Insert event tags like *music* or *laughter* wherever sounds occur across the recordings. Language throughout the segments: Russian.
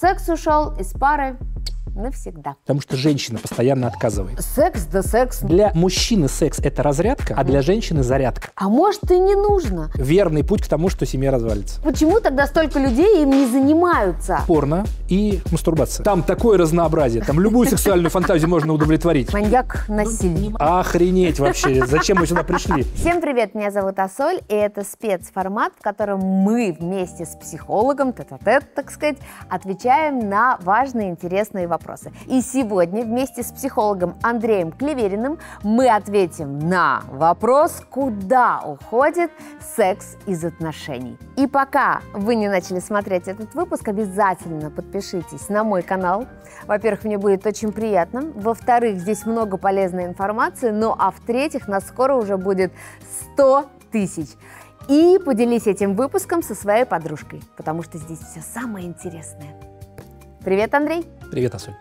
Секс ушел из пары навсегда. Потому что женщина постоянно отказывает. Секс да секс. Для мужчины секс это разрядка, а для женщины зарядка. А может и не нужно. Верный путь к тому, что семья развалится. Почему тогда столько людей им не занимаются? Порно и мастурбация. Там такое разнообразие, там любую сексуальную фантазию можно удовлетворить. Маньяк насильник. Ну, Охренеть вообще, зачем мы сюда пришли? Всем привет, меня зовут Асоль, и это спецформат, в котором мы вместе с психологом, тет-а-тет, так сказать, отвечаем на важные интересные вопросы вопросы. И сегодня вместе с психологом Андреем Клевериным мы ответим на вопрос, куда уходит секс из отношений. И пока вы не начали смотреть этот выпуск, обязательно подпишитесь на мой канал. Во-первых, мне будет очень приятно. Во-вторых, здесь много полезной информации. Ну а в-третьих, нас скоро уже будет 100 тысяч. И поделись этим выпуском со своей подружкой, потому что здесь все самое интересное. Привет, Андрей. Привет, Асуль.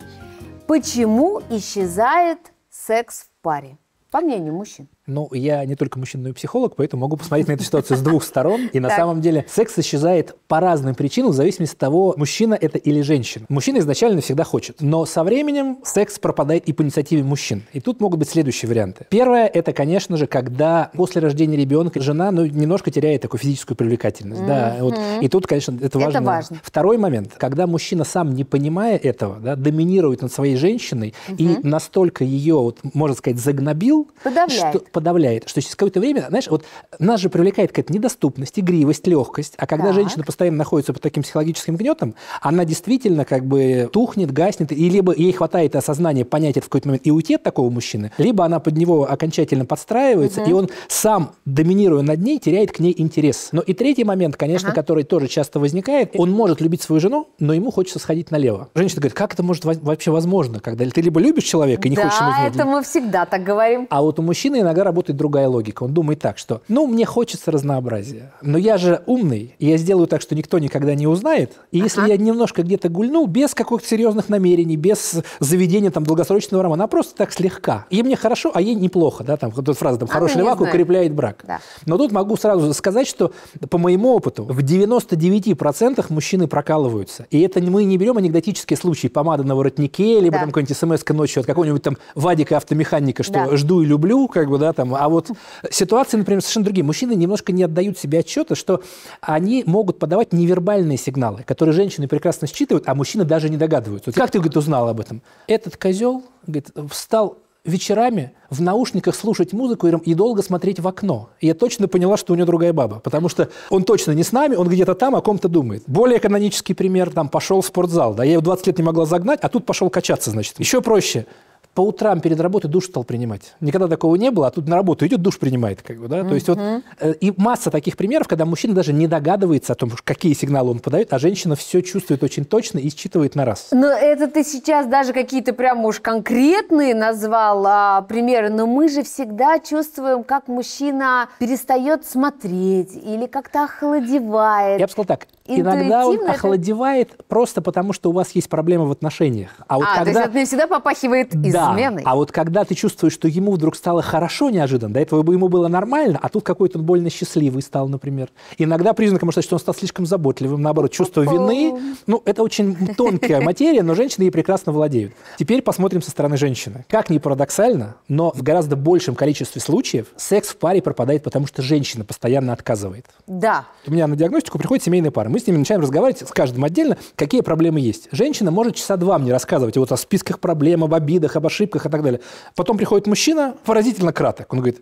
Почему исчезает секс в паре, по мнению мужчин? Ну, я не только мужчина, но и психолог, поэтому могу посмотреть на эту ситуацию с двух сторон. И на самом деле секс исчезает по разным причинам, в зависимости от того, мужчина это или женщина. Мужчина изначально всегда хочет. Но со временем секс пропадает и по инициативе мужчин. И тут могут быть следующие варианты. Первое, это, конечно же, когда после рождения ребенка жена, ну, немножко теряет такую физическую привлекательность. Да, вот. И тут, конечно, это важно. Это важно. Второй момент, когда мужчина сам, не понимая этого, да, доминирует над своей женщиной и настолько ее, вот, можно сказать, загнобил, Подавляет. что подавляет, что через какое-то время, знаешь, вот нас же привлекает какая-то недоступность, игривость, легкость, а когда так. женщина постоянно находится под таким психологическим гнетом, она действительно как бы тухнет, гаснет, и либо ей хватает осознания понять это в какой-то момент и уйти от такого мужчины, либо она под него окончательно подстраивается, угу. и он сам, доминируя над ней, теряет к ней интерес. Но и третий момент, конечно, ага. который тоже часто возникает, он может любить свою жену, но ему хочется сходить налево. Женщина говорит, как это может вообще возможно, когда ты либо любишь человека и не да, хочешь ему... Да, это мы всегда так говорим. А вот у мужчины иногда работает другая логика. Он думает так, что, ну, мне хочется разнообразия, но я же умный, и я сделаю так, что никто никогда не узнает. И ага. если я немножко где-то гульну, без каких-то серьезных намерений, без заведения там долгосрочного романа, а просто так слегка. И мне хорошо, а ей неплохо, да, там вот фраза, там, а, хороший а левак укрепляет брак. Да. Но тут могу сразу сказать, что по моему опыту в 99% мужчины прокалываются. И это мы не берем анекдотические случаи, помада на воротнике, либо да. там какой-нибудь смс ночью от какого-нибудь там Вадика автомеханика, что да. жду и люблю, как бы, да, там. А вот ситуации, например, совершенно другие. Мужчины немножко не отдают себе отчета, что они могут подавать невербальные сигналы, которые женщины прекрасно считывают, а мужчины даже не догадываются. Вот как ты, говорит, узнал об этом? Этот козел, говорит, встал вечерами в наушниках слушать музыку и долго смотреть в окно. И я точно поняла, что у него другая баба, потому что он точно не с нами, он где-то там о ком-то думает. Более канонический пример, там, пошел в спортзал, да, я его 20 лет не могла загнать, а тут пошел качаться, значит. Еще проще по утрам перед работой душ стал принимать. Никогда такого не было, а тут на работу идет, душ принимает. Как бы, да? mm-hmm. То есть вот, э, и масса таких примеров, когда мужчина даже не догадывается о том, какие сигналы он подает, а женщина все чувствует очень точно и считывает на раз. Но это ты сейчас даже какие-то прям уж конкретные назвал а, примеры, но мы же всегда чувствуем, как мужчина перестает смотреть или как-то охладевает. Я бы сказал так, Иногда он охладевает это... просто потому, что у вас есть проблемы в отношениях. А, вот а когда... то есть это не всегда попахивает изменой. Да, а вот когда ты чувствуешь, что ему вдруг стало хорошо неожиданно, до этого бы ему было нормально, а тут какой-то он больно счастливый стал, например. Иногда признаком может стать, что он стал слишком заботливым, наоборот, чувство О-о-о. вины. Ну, это очень тонкая материя, но женщины ей прекрасно владеют. Теперь посмотрим со стороны женщины. Как ни парадоксально, но в гораздо большем количестве случаев секс в паре пропадает, потому что женщина постоянно отказывает. Да. У меня на диагностику приходит семейная пара мы с ними начинаем разговаривать с каждым отдельно, какие проблемы есть. Женщина может часа два мне рассказывать вот о списках проблем, об обидах, об ошибках и так далее. Потом приходит мужчина, поразительно краток. Он говорит,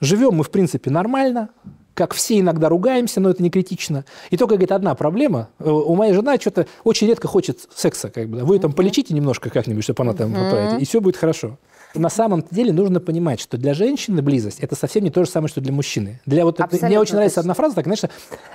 живем мы, в принципе, нормально, как все иногда ругаемся, но это не критично. И только, говорит, одна проблема. Э, у моей жены что-то очень редко хочет секса. Как бы, Вы там полечите немножко как-нибудь, чтобы она там поправить, и все будет хорошо. На самом деле нужно понимать, что для женщины близость это совсем не то же самое, что для мужчины. Для вот Абсолютно мне очень нравится одна фраза, так знаешь,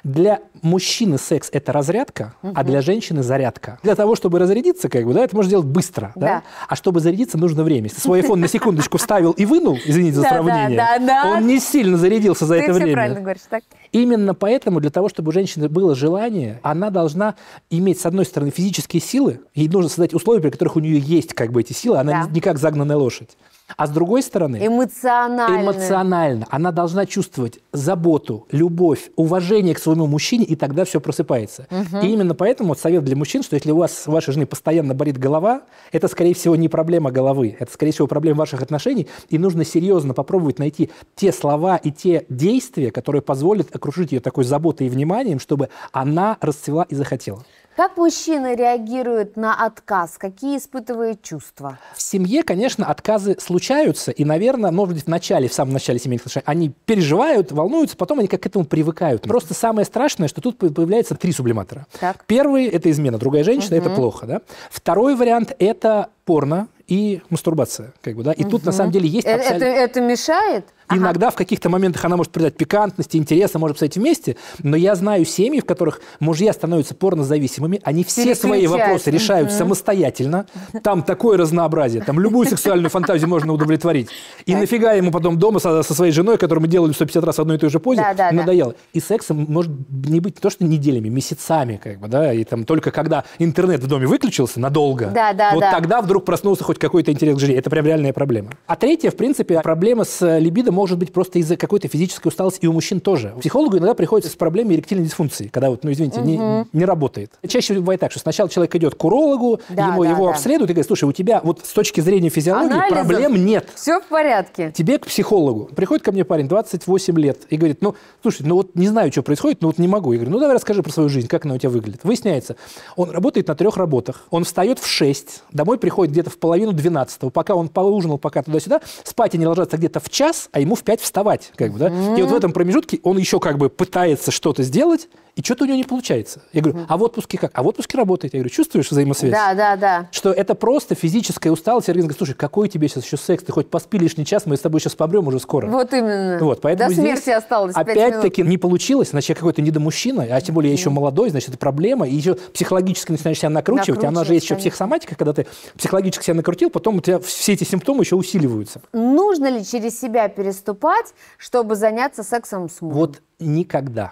для мужчины секс это разрядка, угу. а для женщины зарядка. Для того, чтобы разрядиться, как бы, да, это можно делать быстро, да. да? А чтобы зарядиться, нужно время. Если свой iPhone на секундочку вставил и вынул, извините за сравнение, он не сильно зарядился за это время. Ты все правильно говоришь, так. Именно поэтому для того, чтобы у женщины было желание, она должна иметь, с одной стороны, физические силы, ей нужно создать условия, при которых у нее есть как бы эти силы, она да. не как загнанная лошадь. А с другой стороны... Эмоционально. Эмоционально. Она должна чувствовать заботу, любовь, уважение к своему мужчине, и тогда все просыпается. Угу. И именно поэтому вот совет для мужчин, что если у вас, у вашей жены постоянно болит голова, это, скорее всего, не проблема головы, это, скорее всего, проблема ваших отношений, и нужно серьезно попробовать найти те слова и те действия, которые позволят окружить ее такой заботой и вниманием, чтобы она расцвела и захотела. Как мужчины реагируют на отказ? Какие испытывают чувства? В семье, конечно, отказы случаются, и, наверное, может быть, в начале, в самом начале семейных отношений, они переживают, волнуются, потом они как к этому привыкают. Просто самое страшное, что тут появляется три сублиматора. Так. Первый – это измена, другая женщина угу. – это плохо. Да? Второй вариант – это порно и мастурбация, как бы, да. И угу. тут на самом деле есть э, абсолютно. Это, это мешает? Ага. Иногда в каких-то моментах она может придать пикантности, интереса, может писать вместе, но я знаю семьи, в которых мужья становятся порнозависимыми, они все свои вопросы решают угу. самостоятельно. *laughs* Там такое разнообразие, там любую сексуальную фантазию можно удовлетворить. И нафига ему потом дома со, своей женой, которую мы делали 150 раз в одной и той же позе, надоело. И секса может не быть не то, что неделями, месяцами, как бы, да, и там только когда интернет в доме выключился надолго, вот тогда вдруг проснулся хоть какой-то интерес к жизни. Это прям реальная проблема. А третья, в принципе, проблема с э, либидом может быть просто из-за какой-то физической усталости, и у мужчин тоже. Психологу иногда приходится с проблемой эректильной дисфункции, когда вот, ну извините, угу. не, не работает. Чаще бывает так, что сначала человек идет к урологу, да, ему да, его да. обследуют и говорят, слушай, у тебя вот с точки зрения физиологии Анализов. проблем нет. Все в порядке. Тебе к психологу. Приходит ко мне парень 28 лет и говорит, ну, слушай, ну вот не знаю, что происходит, но вот не могу. Я говорю, ну давай расскажи про свою жизнь, как она у тебя выглядит. Выясняется, он работает на трех работах. Он встает в 6, домой приходит где-то в половину 12 Пока он поужинал, пока туда-сюда, спать они ложатся где-то в час, а ему в 5 вставать. Как бы, да? mm-hmm. И вот в этом промежутке он еще как бы пытается что-то сделать, и что-то у него не получается. Я говорю, mm-hmm. а в отпуске как? А в отпуске работает. Я говорю, чувствуешь взаимосвязь? Да, да, да. Что это просто физическая усталость. Организм говорит, слушай, какой тебе сейчас еще секс? Ты хоть поспи лишний час, мы с тобой сейчас побрем уже скоро. Вот именно. Вот, поэтому До смерти осталось Опять-таки не получилось, значит, я какой-то недомужчина, а тем более я еще молодой, значит, это проблема. И еще психологически начинаешь себя накручивать. А накручивать она же есть еще психосоматика, когда ты психологически себя накрутил, потом у тебя все эти симптомы еще усиливаются. Нужно ли через себя перестать переступать, чтобы заняться сексом с мужем? Вот никогда.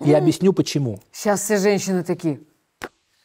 Я объясню почему. Сейчас все женщины такие.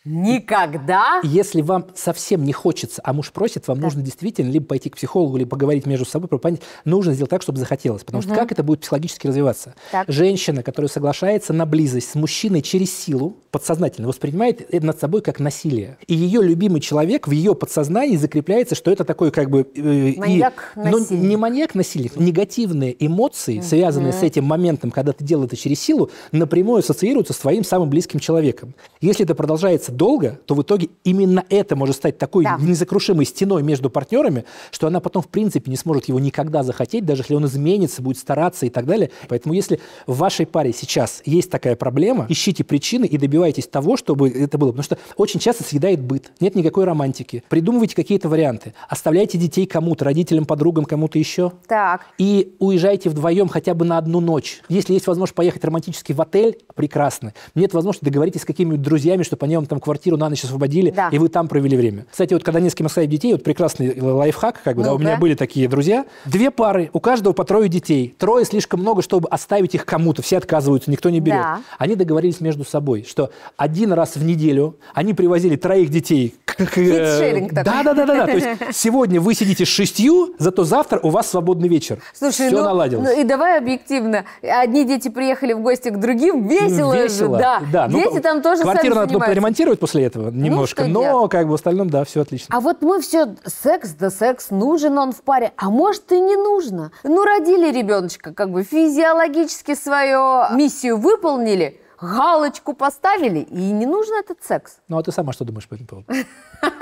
Никогда? Если вам совсем не хочется, а муж просит, вам да. нужно действительно либо пойти к психологу, либо поговорить между собой, понять, Нужно сделать так, чтобы захотелось. Потому угу. что как это будет психологически развиваться? Так. Женщина, которая соглашается на близость с мужчиной через силу, подсознательно воспринимает это над собой как насилие. И ее любимый человек в ее подсознании закрепляется, что это такой как бы... Э, маньяк и, Ну, не маньяк насилие, а Негативные эмоции, угу. связанные с этим моментом, когда ты делаешь это через силу, напрямую ассоциируются с твоим самым близким человеком. Если это продолжается долго, то в итоге именно это может стать такой да. незакрушимой стеной между партнерами, что она потом в принципе не сможет его никогда захотеть, даже если он изменится, будет стараться и так далее. Поэтому если в вашей паре сейчас есть такая проблема, ищите причины и добивайтесь того, чтобы это было. Потому что очень часто съедает быт, нет никакой романтики. Придумывайте какие-то варианты. Оставляйте детей кому-то, родителям, подругам, кому-то еще. Так. И уезжайте вдвоем хотя бы на одну ночь. Если есть возможность поехать романтически в отель, прекрасно. Нет возможности договоритесь с какими-нибудь друзьями, чтобы они вам там квартиру на ночь освободили, да. и вы там провели время. Кстати, вот когда не с кем оставить детей, вот прекрасный лайфхак, как бы, ну, да, у меня были такие друзья. Две пары, у каждого по трое детей. Трое слишком много, чтобы оставить их кому-то. Все отказываются, никто не берет. Да. Они договорились между собой, что один раз в неделю они привозили троих детей к... да, э, шеринг Да-да-да. То есть *laughs* сегодня вы сидите с шестью, зато завтра у вас свободный вечер. Слушай, Все ну, наладилось. Ну, и давай объективно. Одни дети приехали в гости к другим, весело, весело же. Да. да. Ну, Дети там тоже Квартиру надо ремонтировать разочарует после этого ну, немножко, ну, но как бы в остальном, да, все отлично. А вот мы все, секс, да секс, нужен он в паре, а может и не нужно. Ну, родили ребеночка, как бы физиологически свою миссию выполнили – галочку поставили, и не нужен этот секс. Ну, а ты сама что думаешь по этому поводу?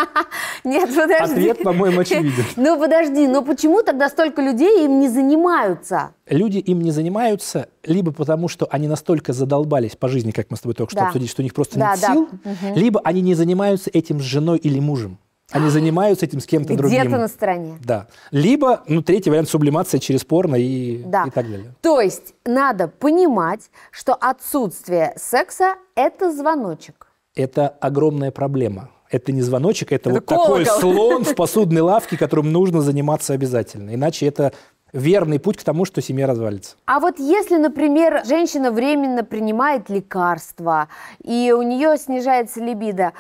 *laughs* Нет, подожди. Ответ, по-моему, очевиден. *laughs* Ну, подожди, но почему тогда столько людей им не занимаются? Люди им не занимаются либо потому, что они настолько задолбались по жизни, как мы с тобой только что обсудили, что у них просто нет сил, либо они не занимаются этим с женой или мужем. Они занимаются этим с кем-то другим. Где-то на стороне. Да. Либо, ну, третий вариант, сублимация через порно и, да. и так далее. То есть надо понимать, что отсутствие секса – это звоночек. Это огромная проблема. Это не звоночек, это, это вот колокол. такой слон в *laughs* посудной лавке, которым нужно заниматься обязательно. Иначе это верный путь к тому, что семья развалится. А вот если, например, женщина временно принимает лекарства, и у нее снижается либидо,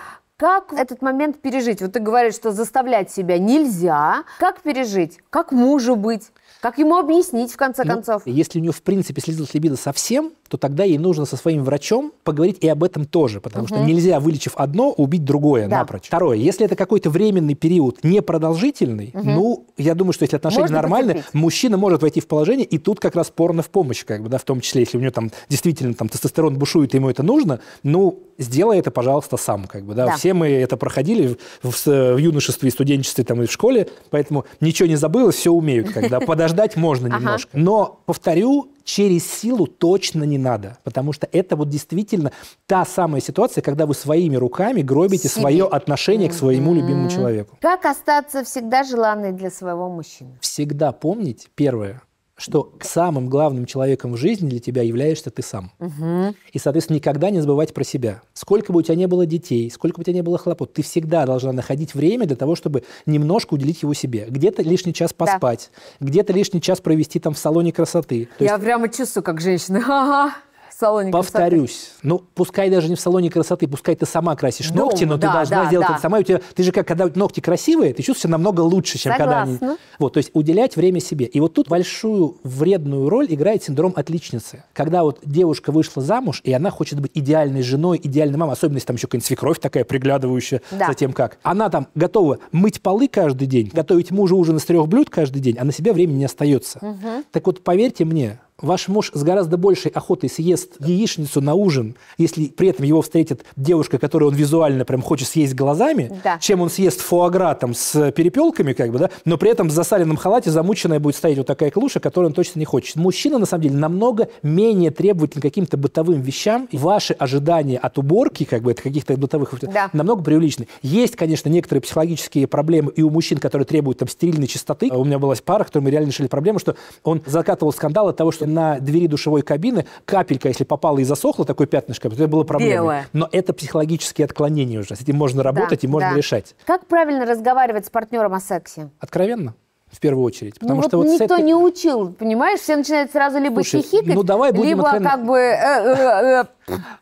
как этот момент пережить? Вот ты говоришь, что заставлять себя нельзя. Как пережить? Как мужу быть? Как ему объяснить, в конце ну, концов? Если у нее, в принципе, слезилась либидо совсем, то тогда ей нужно со своим врачом поговорить и об этом тоже, потому угу. что нельзя, вылечив одно, убить другое да. напрочь. Второе, если это какой-то временный период непродолжительный, угу. ну, я думаю, что если отношения Можно нормальные, мужчина может войти в положение, и тут как раз порно в помощь, как бы, да, в том числе, если у него там действительно там тестостерон бушует, и ему это нужно, ну, сделай это, пожалуйста, сам, как бы, да. да. Все мы это проходили в, в, в юношестве, студенчестве, там, и в школе, поэтому ничего не забылось, все умеют, когда подожди *laughs* Подождать можно ага. немножко. Но, повторю, через силу точно не надо, потому что это вот действительно та самая ситуация, когда вы своими руками гробите Себе. свое отношение к своему mm-hmm. любимому человеку. Как остаться всегда желанной для своего мужчины? Всегда помнить, первое, что самым главным человеком в жизни для тебя являешься ты сам. Угу. И, соответственно, никогда не забывать про себя. Сколько бы у тебя ни было детей, сколько бы у тебя ни было хлопот, ты всегда должна находить время для того, чтобы немножко уделить его себе. Где-то лишний час поспать, да. где-то лишний час провести там в салоне красоты. То Я есть... прямо чувствую, как женщина. *laughs* салоне Повторюсь, красоты. ну, пускай даже не в салоне красоты, пускай ты сама красишь Дома, ну, ногти, но да, ты должна да, сделать да. это сама. У тебя, ты же как, когда ногти красивые, ты чувствуешь себя намного лучше, чем Согласна. когда они... Вот, то есть уделять время себе. И вот тут большую вредную роль играет синдром отличницы. Когда вот девушка вышла замуж, и она хочет быть идеальной женой, идеальной мамой, особенно если там еще какая-нибудь свекровь такая приглядывающая да. за тем, как. Она там готова мыть полы каждый день, готовить мужу ужин из трех блюд каждый день, а на себя времени не остается. Угу. Так вот, поверьте мне, ваш муж с гораздо большей охотой съест яичницу на ужин, если при этом его встретит девушка, которую он визуально прям хочет съесть глазами, да. чем он съест фуагра там с перепелками, как бы, да, но при этом в засаленном халате замученная будет стоять вот такая клуша, которую он точно не хочет. Мужчина, на самом деле, намного менее требователен к каким-то бытовым вещам. И ваши ожидания от уборки, как бы, от каких-то бытовых, да. намного преувеличены. Есть, конечно, некоторые психологические проблемы и у мужчин, которые требуют там стерильной чистоты. А у меня была пара, которой мы реально решили проблему, что он закатывал скандал от того, что на двери душевой кабины капелька, если попала и засохла, такое пятнышко, это было проблемой. Но это психологические отклонения уже. С этим можно работать да, и можно да. решать. Как правильно разговаривать с партнером о сексе? Откровенно в первую очередь. Потому ну, что вот никто секс... не учил, понимаешь? Все начинают сразу либо Слушай, хихикать, ну, давай будем либо откровенно... как бы... Э -э -э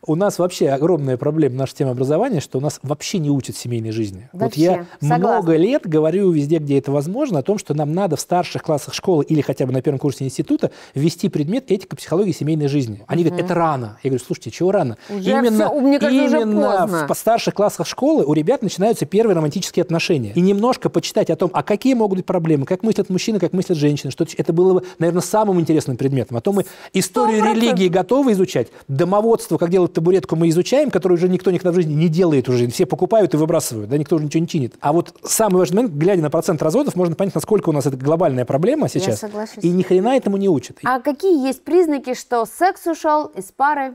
у нас вообще огромная проблема нашей темы образования, что у нас вообще не учат семейной жизни. Вообще. Вот я Согласна. много лет говорю везде, где это возможно, о том, что нам надо в старших классах школы или хотя бы на первом курсе института ввести предмет этика, психология семейной жизни. Они угу. говорят, это рано. Я говорю, слушайте, чего рано? Уже именно все, мне кажется, именно уже поздно. в старших классах школы у ребят начинаются первые романтические отношения. И немножко почитать о том, а какие могут быть проблемы, как мыслят мужчины, как мыслят женщины. Что это было бы, наверное, самым интересным предметом. А то мы историю 100%. религии готовы изучать, домоводство искусство, как делать табуретку, мы изучаем, которую уже никто никогда в жизни не делает уже. Все покупают и выбрасывают, да, никто уже ничего не чинит. А вот самый важный момент, глядя на процент разводов, можно понять, насколько у нас это глобальная проблема сейчас. Я И ни хрена этому не учат. А какие есть признаки, что секс ушел из пары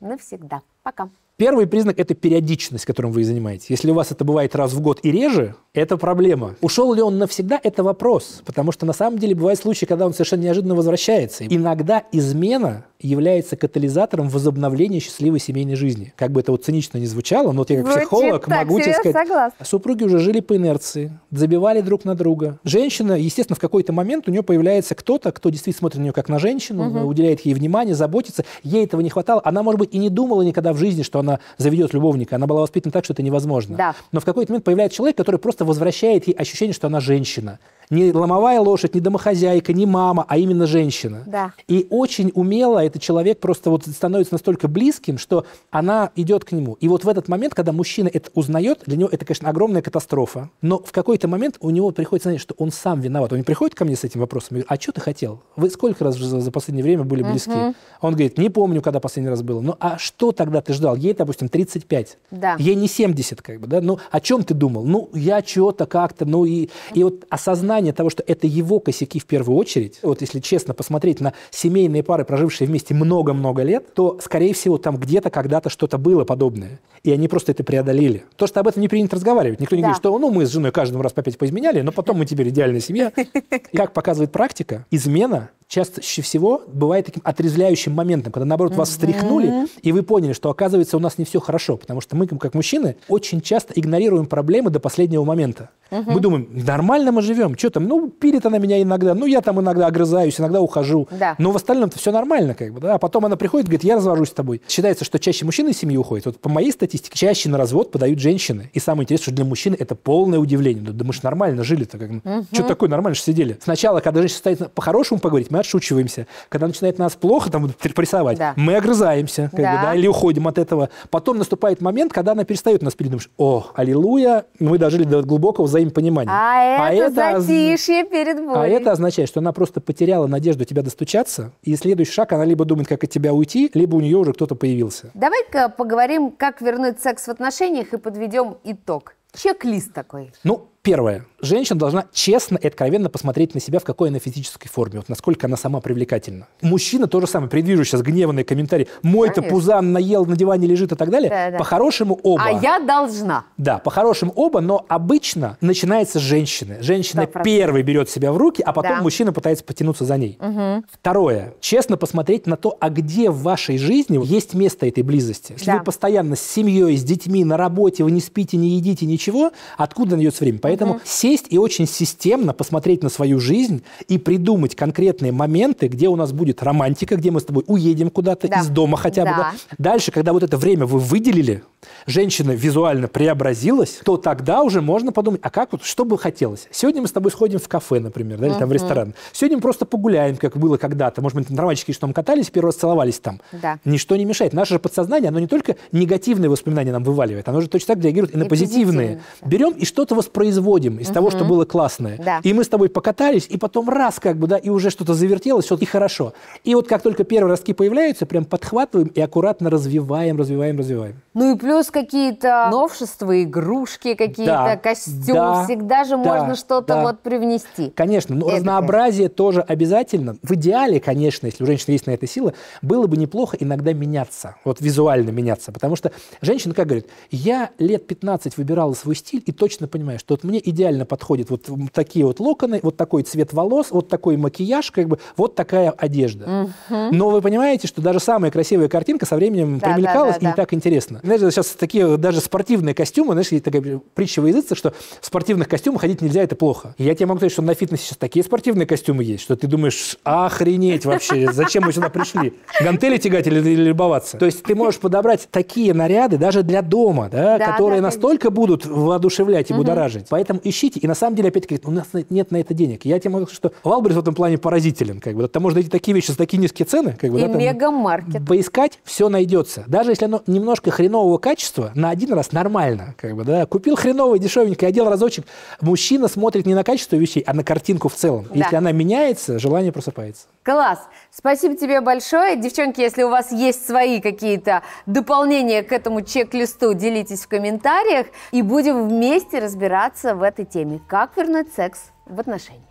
навсегда? Пока. Первый признак – это периодичность, которым вы занимаетесь. Если у вас это бывает раз в год и реже, это проблема. Ушел ли он навсегда – это вопрос. Потому что на самом деле бывают случаи, когда он совершенно неожиданно возвращается. Иногда измена является катализатором возобновления счастливой семейной жизни. Как бы это вот цинично не звучало, но вот я как Звучит психолог так, могу тебе сказать. Согласна. Супруги уже жили по инерции, забивали друг на друга. Женщина, естественно, в какой-то момент у нее появляется кто-то, кто действительно смотрит на нее как на женщину, угу. уделяет ей внимание, заботится. Ей этого не хватало. Она, может быть, и не думала никогда в жизни, что она она заведет любовника. Она была воспитана так, что это невозможно. Да. Но в какой-то момент появляется человек, который просто возвращает ей ощущение, что она женщина не ломовая лошадь, не домохозяйка, не мама, а именно женщина. Да. И очень умело этот человек просто вот становится настолько близким, что она идет к нему. И вот в этот момент, когда мужчина это узнает, для него это, конечно, огромная катастрофа. Но в какой-то момент у него приходит сознание, что он сам виноват. Он не приходит ко мне с этим вопросом говорит, а что ты хотел? Вы сколько раз за, за последнее время были близки? Угу. Он говорит, не помню, когда последний раз было. Ну а что тогда ты ждал? Ей, допустим, 35. Да. Ей не 70, как бы, да? Ну о чем ты думал? Ну я что-то как-то, ну и, и вот осознание понимание того, что это его косяки в первую очередь, вот если честно посмотреть на семейные пары, прожившие вместе много-много лет, то, скорее всего, там где-то когда-то что-то было подобное. И они просто это преодолели. То, что об этом не принято разговаривать. Никто не да. говорит, что ну, мы с женой каждый раз по пять поизменяли, но потом мы теперь идеальная семья. *laughs* Как показывает практика, измена часто всего бывает таким отрезвляющим моментом, когда, наоборот, вас встряхнули, и вы поняли, что, оказывается, у нас не все хорошо, потому что мы, как мужчины, очень часто игнорируем проблемы до последнего момента. Мы думаем, нормально мы живем, что там, ну, пилит она меня иногда, ну, я там иногда огрызаюсь, иногда ухожу. Да. Но в остальном-то все нормально, как бы, да. А потом она приходит, говорит, я развожусь с тобой. Считается, что чаще мужчины из семьи уходят. Вот по моей статистике, чаще на развод подают женщины. И самое интересное, что для мужчин это полное удивление. Да, да мы же нормально жили-то, как угу. что такое нормально же сидели. Сначала, когда женщина стоит по-хорошему поговорить, мы мы отшучиваемся. Когда начинает нас плохо там прессовать, да. мы огрызаемся, как да. Бы, да, или уходим от этого. Потом наступает момент, когда она перестает нас передумать. О, аллилуйя, мы дожили до глубокого взаимопонимания. А, а это, это затишье перед бурей. А это означает, что она просто потеряла надежду тебя достучаться, и следующий шаг, она либо думает, как от тебя уйти, либо у нее уже кто-то появился. Давай-ка поговорим, как вернуть секс в отношениях и подведем итог. Чек-лист такой. Ну, Первое. Женщина должна честно и откровенно посмотреть на себя, в какой она физической форме, вот насколько она сама привлекательна. Мужчина то же самое, предвижу сейчас гневные комментарии. Мой-то пузан наел, на диване лежит и так далее. Да, да. По-хорошему оба. А я должна. Да, по-хорошему оба, но обычно начинается с женщины. Женщина 100%. первой берет себя в руки, а потом да. мужчина пытается потянуться за ней. Угу. Второе. Честно посмотреть на то, а где в вашей жизни есть место этой близости. Если да. вы постоянно с семьей, с детьми, на работе, вы не спите, не едите, ничего, откуда найдется время? Поэтому угу. сесть и очень системно посмотреть на свою жизнь и придумать конкретные моменты, где у нас будет романтика, где мы с тобой уедем куда-то да. из дома хотя бы. Да. Да? Дальше, когда вот это время вы выделили, женщина визуально преобразилась, то тогда уже можно подумать, а как вот, что бы хотелось? Сегодня мы с тобой сходим в кафе, например, да, или там в ресторан. Сегодня мы просто погуляем, как было когда-то. Может быть, на что мы катались, первый раз целовались там. Да. Ничто не мешает. Наше же подсознание, оно не только негативные воспоминания нам вываливает, оно же точно так реагирует и на и позитивные. позитивные. Берем и что-то воспроизводим воспроизводим из угу. того, что было классное. Да. И мы с тобой покатались, и потом раз как бы, да, и уже что-то завертелось, все и хорошо. И вот как только первые ростки появляются, прям подхватываем и аккуратно развиваем, развиваем, развиваем. Ну и плюс какие-то новшества, игрушки какие-то, да, костюм. Да, Всегда же да, можно что-то да. вот привнести. Конечно, но ну, Это разнообразие как. тоже обязательно. В идеале, конечно, если у женщины есть на это сила, было бы неплохо иногда меняться, вот визуально меняться. Потому что женщина как говорит, я лет 15 выбирала свой стиль и точно понимаю, что вот мне идеально подходит вот такие вот локоны, вот такой цвет волос, вот такой макияж, как бы вот такая одежда. Угу. Но вы понимаете, что даже самая красивая картинка со временем да, примелькалась да, да, и да. не так интересно. Знаешь, сейчас такие даже спортивные костюмы, знаешь, есть такая притча во языце, что в спортивных костюмах ходить нельзя, это плохо. я тебе могу сказать, что на фитнесе сейчас такие спортивные костюмы есть, что ты думаешь, охренеть вообще, *laughs* зачем мы сюда пришли? Гантели тягать или, или любоваться? То есть ты можешь подобрать такие наряды даже для дома, да, да которые да, настолько будут воодушевлять и будоражить. Угу. Поэтому ищите. И на самом деле, опять-таки, у нас нет на это денег. Я тебе могу сказать, что Валберис в этом плане поразителен. Как бы. Там можно найти такие вещи за такие низкие цены. Как бы, и да, мегамаркет. Поискать, все найдется. Даже если оно немножко хренового качества, на один раз нормально. Как бы, да. Купил хреновое, дешевенькое, одел разочек. Мужчина смотрит не на качество вещей, а на картинку в целом. Да. Если она меняется, желание просыпается. Класс! Спасибо тебе большое. Девчонки, если у вас есть свои какие-то дополнения к этому чек-листу, делитесь в комментариях. И будем вместе разбираться в этой теме, как вернуть секс в отношения.